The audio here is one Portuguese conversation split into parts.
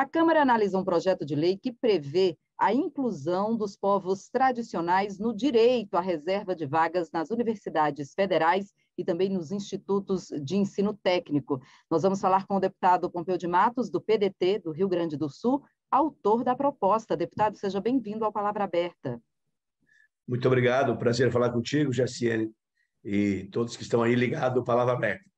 A Câmara analisa um projeto de lei que prevê a inclusão dos povos tradicionais no direito à reserva de vagas nas universidades federais e também nos institutos de ensino técnico. Nós vamos falar com o deputado Pompeu de Matos, do PDT do Rio Grande do Sul, autor da proposta. Deputado, seja bem-vindo ao Palavra Aberta. Muito obrigado, prazer falar contigo, Jaciane, e todos que estão aí ligados ao Palavra Aberta.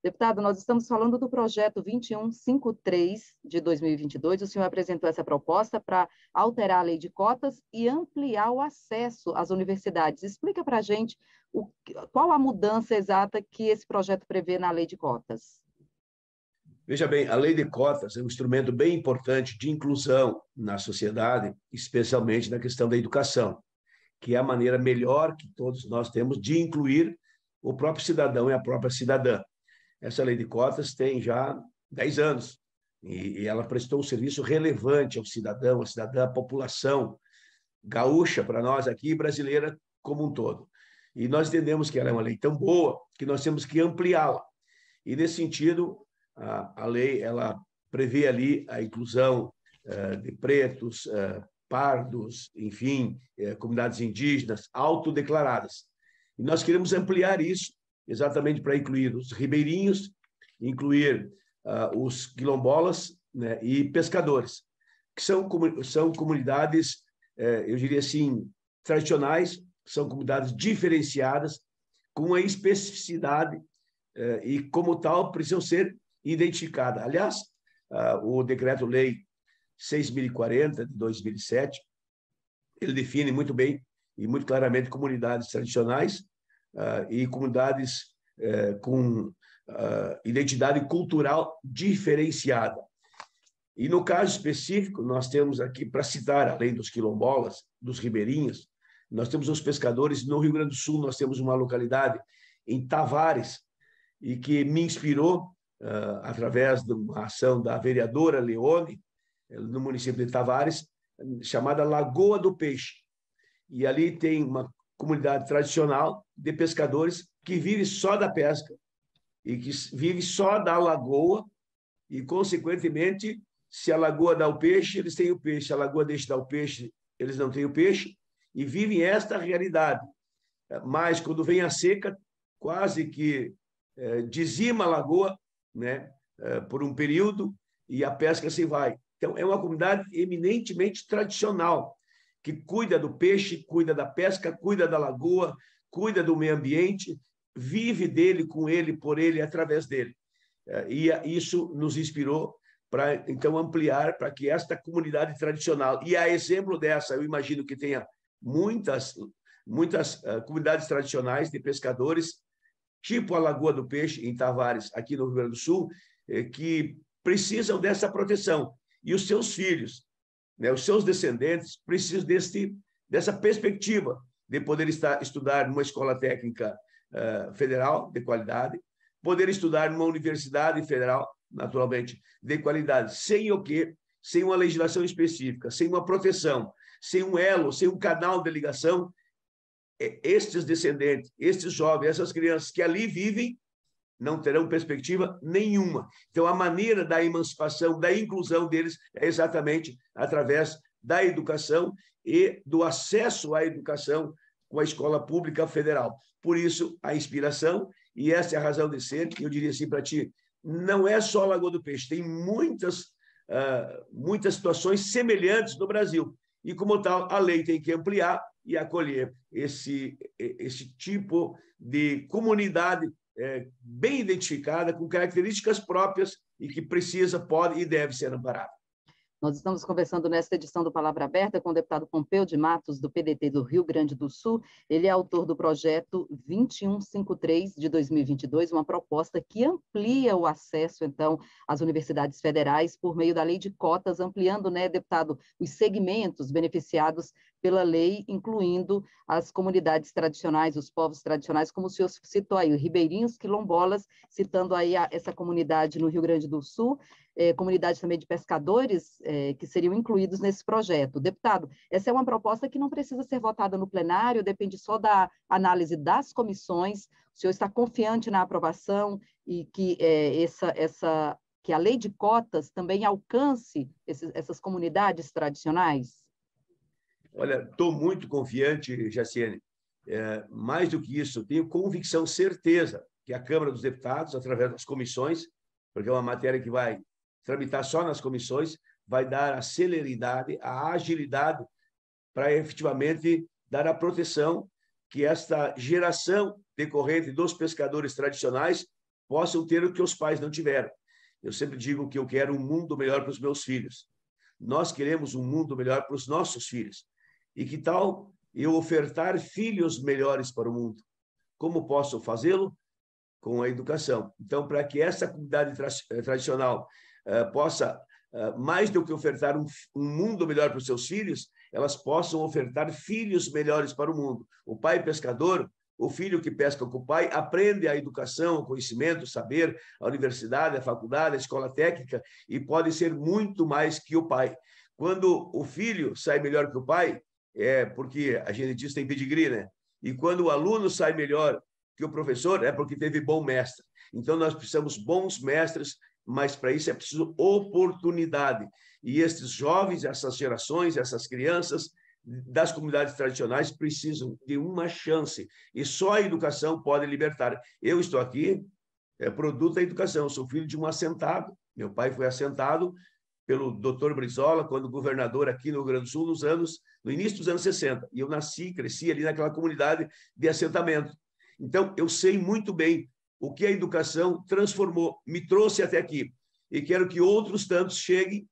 Deputado, nós estamos falando do projeto 2153 de 2022. O senhor apresentou essa proposta para alterar a lei de cotas e ampliar o acesso às universidades. Explica para a gente o, qual a mudança exata que esse projeto prevê na lei de cotas. Veja bem, a lei de cotas é um instrumento bem importante de inclusão na sociedade, especialmente na questão da educação, que é a maneira melhor que todos nós temos de incluir o próprio cidadão e a própria cidadã. Essa lei de cotas tem já 10 anos e, ela prestou um serviço relevante ao cidadão, à cidadã, à população gaúcha para nós aqui e brasileira como um todo. E nós entendemos que ela é uma lei tão boa que nós temos que ampliá-la. E nesse sentido, a, a, lei ela prevê ali a inclusão uh, de pretos, uh, pardos, enfim, uh, comunidades indígenas autodeclaradas. E nós queremos ampliar isso exatamente para incluir os ribeirinhos, incluir uh, os quilombolas né, e pescadores, que são, são comunidades, eh, eu diria assim, tradicionais, são comunidades diferenciadas, com uma especificidade eh, e, como tal, precisam ser identificadas. Aliás, uh, o Decreto-Lei 6.040, de 2007, ele define muito bem e muito claramente comunidades tradicionais, e comunidades é, com é, identidade cultural diferenciada. E no caso específico, nós temos aqui, para citar, além dos quilombolas, dos ribeirinhos, nós temos os pescadores. No Rio Grande do Sul, nós temos uma localidade em Tavares, e que me inspirou uh, através de uma ação da vereadora Leone, no município de Tavares, chamada Lagoa do Peixe. E ali tem uma comunidade tradicional de pescadores que vive só da pesca e que vive só da lagoa e, consequentemente, se a lagoa dá o peixe, eles têm o peixe, a lagoa deixa de dar o peixe, eles não têm o peixe e vivem esta realidade. Mas, quando vem a seca, quase que é, dizima a lagoa né, é, por um período e a pesca se vai. Então, é uma comunidade eminentemente tradicional, que cuida do peixe, cuida da pesca, cuida da lagoa, cuida do meio ambiente, vive dele, com ele, por ele, através dele. É, e isso nos inspirou para, então, ampliar para que esta comunidade tradicional, e a exemplo dessa, eu imagino que tenha muitas, muitas ah, comunidades tradicionais de pescadores, tipo a Lagoa do Peixe, em Tavares, aqui no Rio Grande do Sul, é, que precisam dessa proteção. E os seus filhos, né, os seus descendentes precisam deste dessa perspectiva de poder estar, estudar numa escola técnica uh, federal de qualidade, poder estudar numa universidade federal, naturalmente, de qualidade, sem o quê? Sem uma legislação específica, sem uma proteção, sem um elo, sem um canal de ligação, é, estes descendentes, estes jovens, essas crianças que ali vivem, não terão perspectiva nenhuma. Então, a maneira da emancipação, da inclusão deles é exatamente através da educação e do acesso à educação com a escola pública federal. Por isso, a inspiração, e essa é a razão de ser, eu diria assim para ti, não é só Lagoa do Peixe, tem muitas, uh, muitas situações semelhantes no Brasil. E, como tal, a lei tem que ampliar e acolher esse, esse tipo de comunidade é, bem identificada, com características próprias e que precisa, pode e deve ser amparada. Nós estamos conversando nesta edição do Palavra Aberta com o deputado Pompeu de Matos, do PDT do Rio Grande do Sul. Ele é autor do projeto 2153 de 2022, uma proposta que amplia o acesso, então, às universidades federais por meio da lei de cotas, ampliando, né, deputado, os segmentos beneficiados pela lei, incluindo as comunidades tradicionais, os povos tradicionais, como o senhor citou aí, ribeirinhos, quilombolas, citando aí a, essa comunidade no Rio Grande do Sul, eh, é, comunidade também de pescadores, é, que seriam incluídos nesse projeto. Deputado, essa é uma proposta que não precisa ser votada no plenário, depende só da análise das comissões. O senhor está confiante na aprovação e que é, essa, essa que a lei de cotas também alcance esses, essas comunidades tradicionais? Olha, estou muito confiante, Jaciene. É, mais do que isso, tenho convicção, certeza, que a Câmara dos Deputados, através das comissões, porque é uma matéria que vai tramitar só nas comissões, vai dar a celeridade, a agilidade para efetivamente dar a proteção que esta geração decorrente dos pescadores tradicionais possam ter o que os pais não tiveram. Eu sempre digo que eu quero um mundo melhor para os meus filhos. Nós queremos um mundo melhor para os nossos filhos. E que tal eu ofertar filhos melhores para o mundo? Como posso fazê-lo? Com a educação. Então, para que essa comunidade tra eh, tradicional uh, possa, uh, mais do que ofertar um, um mundo melhor para os seus filhos, elas possam ofertar filhos melhores para o mundo. O pai pescador, o filho que pesca com o pai, aprende a educação, o conhecimento, o saber, a universidade, a faculdade, a escola técnica, e pode ser muito mais que o pai. Quando o filho sai melhor que o pai, é porque a gente diz tem pedigree, né? E quando o aluno sai melhor que o professor, é porque teve bom mestre. Então, nós precisamos bons mestres, mas para isso é preciso oportunidade. E esses jovens, essas gerações, essas crianças das comunidades tradicionais precisam de uma chance. E só a educação pode libertar. Eu estou aqui, é produto da educação, eu sou filho de um assentado. Meu pai foi assentado, pelo doutor Brizola, quando governador aqui no Rio Grande do Sul, nos anos, no início dos anos 60. E eu nasci, cresci ali naquela comunidade de assentamento. Então, eu sei muito bem o que a educação transformou, me trouxe até aqui. E quero que outros tantos cheguem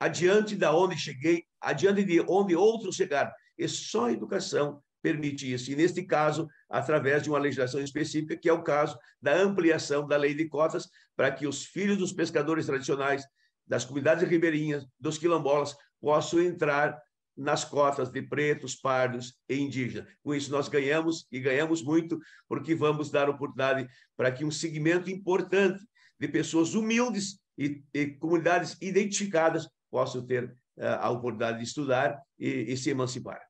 adiante da onde cheguei, adiante de onde outros chegaram. E só a educação permite isso. E neste caso, através de uma legislação específica, que é o caso da ampliação da lei de cotas, para que os filhos dos pescadores tradicionais das comunidades ribeirinhas, dos quilombolas, possam entrar nas cotas de pretos, pardos e indígenas. Com isso, nós ganhamos e ganhamos muito, porque vamos dar oportunidade para que um segmento importante de pessoas humildes e, e comunidades identificadas possam ter uh, a oportunidade de estudar e, e se emancipar.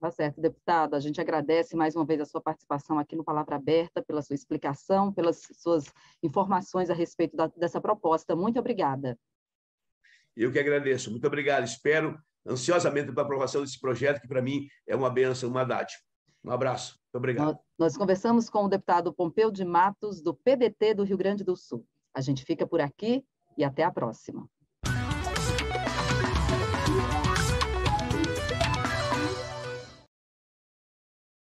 Tá certo, deputado. A gente agradece mais uma vez a sua participação aqui no Palavra Aberta, pela sua explicação, pelas suas informações a respeito da, dessa proposta. Muito obrigada. Eu que agradeço. Muito obrigado. Espero ansiosamente para a aprovação desse projeto, que para mim é uma benção, uma dádiva. Um abraço. Muito obrigado. Nós conversamos com o deputado Pompeu de Matos, do PDT do Rio Grande do Sul. A gente fica por aqui e até a próxima.